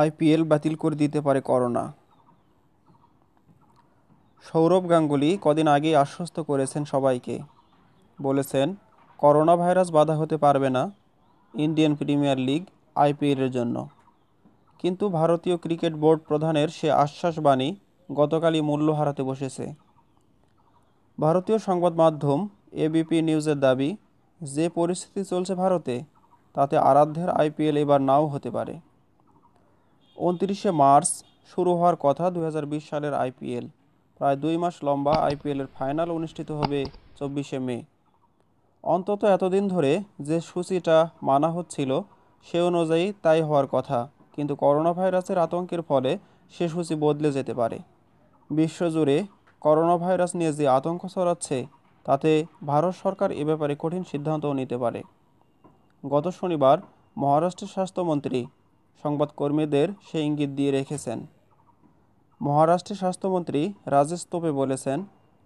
IPL বাতিল করে দিতে পারে করোনা সৌরভ গাঙ্গুলি কদিন আগেই আশ্বস্ত করেছেন সবাইকে বলেছেন করোনা ভাইরাস বাধা হতে পারবে না ইন্ডিয়ান প্রিমিয়ার লিগ আইপিএলের জন্য কিন্তু ভারতীয় ক্রিকেট বোর্ড প্রধানের সে আশ্বাস বাণী গতকালই মূল্য হারাতে বসেছে ভারতীয় সংবাদ মাধ্যম এবিপি নিউজের দাবি যে পরিস্থিতি চলছে ভারতে তাতে আরাধ্যের আইপিএল এবার নাও হতে পারে উনত্রিশে মার্চ শুরু হওয়ার কথা দু সালের আইপিএল প্রায় দুই মাস লম্বা আইপিএলের ফাইনাল অনুষ্ঠিত হবে চব্বিশে মে অন্তত এতদিন ধরে যে সূচিটা মানা হচ্ছিল সে অনুযায়ী তাই হওয়ার কথা কিন্তু করোনা ভাইরাসের আতঙ্কের ফলে সে সূচি বদলে যেতে পারে বিশ্বজুড়ে করোনা ভাইরাস নিয়ে যে আতঙ্ক ছড়াচ্ছে তাতে ভারত সরকার এ ব্যাপারে কঠিন সিদ্ধান্তও নিতে পারে গত শনিবার মহারাষ্ট্রের স্বাস্থ্যমন্ত্রী সংবাদকর্মীদের সে ইঙ্গিত দিয়ে রেখেছেন মহারাষ্ট্রের স্বাস্থ্যমন্ত্রী রাজেশ তোপে বলেছেন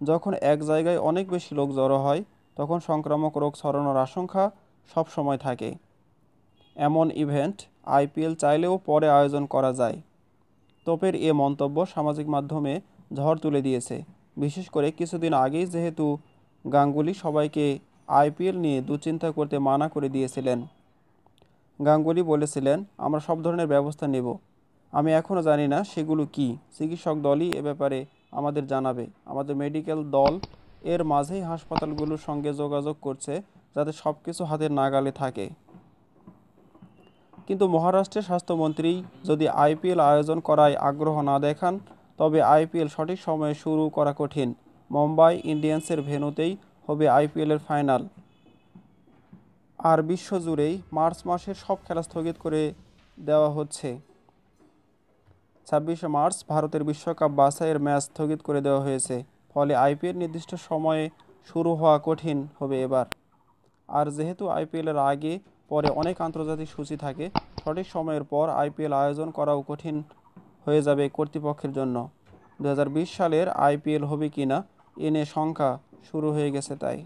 যখন এক জায়গায় অনেক বেশি লোক জড়ো হয় তখন সংক্রামক রোগ ছড়ানোর আশঙ্কা সবসময় থাকে এমন ইভেন্ট আইপিএল চাইলেও পরে আয়োজন করা যায় তোপের এ মন্তব্য সামাজিক মাধ্যমে ঝড় তুলে দিয়েছে বিশেষ করে কিছুদিন আগেই যেহেতু গাঙ্গুলি সবাইকে আইপিএল নিয়ে দুশ্চিন্তা করতে মানা করে দিয়েছিলেন গাঙ্গুলি বলেছিলেন আমরা সব ধরনের ব্যবস্থা নেব আমি এখনও জানি না সেগুলো কি চিকিৎসক দলই এ ব্যাপারে আমাদের জানাবে আমাদের মেডিকেল দল এর মাঝেই হাসপাতালগুলোর সঙ্গে যোগাযোগ করছে যাতে সব কিছু হাতের নাগালে থাকে কিন্তু মহারাষ্ট্রের স্বাস্থ্যমন্ত্রী যদি আইপিএল আয়োজন করায় আগ্রহ না দেখান তবে আইপিএল সঠিক সময়ে শুরু করা কঠিন মুম্বাই ইন্ডিয়ান্সের ভেনুতেই হবে আইপিএলের ফাইনাল আর বিশ্বজুড়েই মার্চ মাসের সব খেলা স্থগিত করে দেওয়া হচ্ছে ছাব্বিশে মার্চ ভারতের বিশ্বকাপ বাছাইয়ের ম্যাচ স্থগিত করে দেওয়া হয়েছে ফলে আইপিএল নির্দিষ্ট সময়ে শুরু হওয়া কঠিন হবে এবার আর যেহেতু আইপিএলের আগে পরে অনেক আন্তর্জাতিক সূচি থাকে সঠিক সময়ের পর আইপিএল আয়োজন করাও কঠিন হয়ে যাবে কর্তৃপক্ষের জন্য দু সালের আইপিএল হবে কি না এ নিয়ে শঙ্কা শুরু হয়ে গেছে তাই